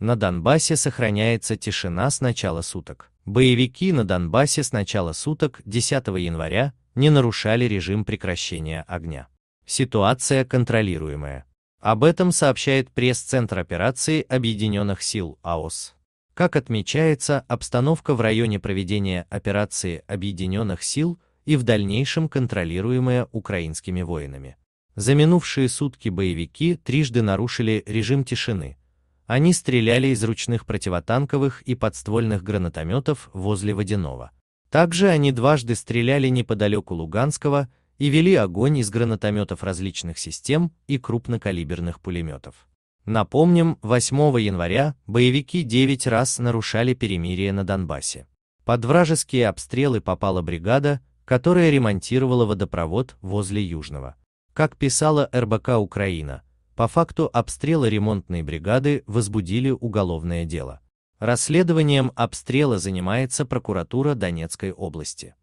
На Донбассе сохраняется тишина с начала суток. Боевики на Донбассе с начала суток 10 января не нарушали режим прекращения огня. Ситуация контролируемая. Об этом сообщает пресс-центр операции Объединенных сил АОС. Как отмечается, обстановка в районе проведения операции Объединенных сил и в дальнейшем контролируемая украинскими воинами. За минувшие сутки боевики трижды нарушили режим тишины, они стреляли из ручных противотанковых и подствольных гранатометов возле Водяного. Также они дважды стреляли неподалеку Луганского и вели огонь из гранатометов различных систем и крупнокалиберных пулеметов. Напомним, 8 января боевики 9 раз нарушали перемирие на Донбассе. Под вражеские обстрелы попала бригада, которая ремонтировала водопровод возле Южного. Как писала РБК Украина, по факту обстрела ремонтной бригады возбудили уголовное дело. Расследованием обстрела занимается прокуратура Донецкой области.